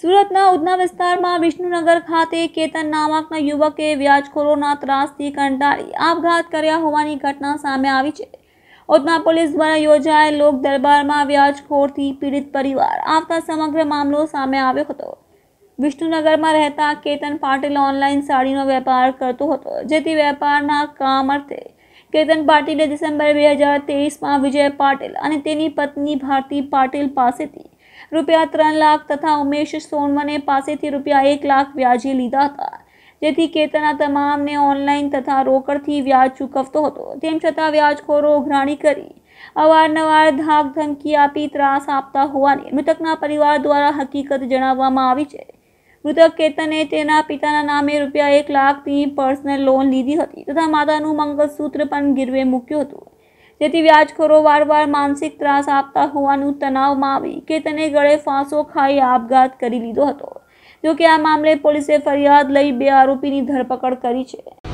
સુરતના ઉધના વિસ્તારમાં વિષ્ણુનગર ખાતે કેતન નામકના યુવકે વ્યાજખોરોના ત્રાસથી કંટાળી આપઘાત કર્યા હોવાની ઘટના સામે આવી છે ઉધના પોલીસ દ્વારા યોજાયેલ લોક દરબારમાં વ્યાજખોરથી પીડિત પરિવાર આવતા સમગ્ર મામલો સામે આવ્યો હતો વિષ્ણુનગરમાં રહેતા કેતન પાટીલ ઓનલાઈન સાડીનો વેપાર કરતો હતો જેથી વેપારના કામ અર્થે કેતન પાટીલે ડિસેમ્બર બે હજાર તેવીસમાં વિજય પાટીલ અને તેની પત્ની ભારતી પાટીલ પાસેથી રૂપિયા ત્રણ લાખ તથા ઉમેશ સોનવને પાસેથી રૂપિયા એક લાખ વ્યાજે લીધા હતા જેથી કેતના તમામને ઓનલાઈન તથા રોકડથી વ્યાજ ચૂકવતો હતો તેમ છતાં વ્યાજખોરો ઉઘરાણી કરી અવારનવાર ધાક ધમકી આપી ત્રાસ આપતા હોવાને મૃતકના પરિવાર દ્વારા હકીકત જણાવવામાં આવી છે મૃતક કેતને તેના પિતાના નામે રૂપિયા એક લાખની પર્સનલ લોન લીધી હતી તથા માતાનું મંગળસૂત્ર પણ ગીરવે મૂક્યું હતું જેથી વ્યાજખોરો વારવાર માનસિક ત્રાસ આપતા હોવાનું તણાવમાં આવી કે તેને ગળે ફાંસો ખાઈ આપઘાત કરી લીધો હતો જોકે આ મામલે પોલીસે ફરિયાદ લઈ બે આરોપીની ધરપકડ કરી છે